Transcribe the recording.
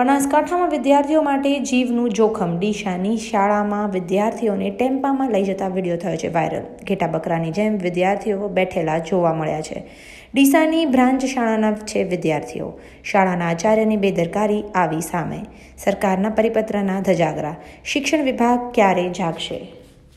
બનાસકાંઠામાં વિદ્યાર્થીઓ માટે જીવનું જોખમ ડીશાની શાળામાં વિદ્યાર્થીઓને ટેમ્પામાં લઈ જતા વિડીયો થયો છે વાયરલ ઘેટા બકરાની જેમ વિદ્યાર્થીઓ બેઠેલા જોવા મળ્યા છે ડીસાની બ્રાન્ચ શાળાના છે વિદ્યાર્થીઓ શાળાના આચાર્યની બેદરકારી આવી સામે સરકારના પરિપત્રના ધજાગરા શિક્ષણ વિભાગ ક્યારે જાગશે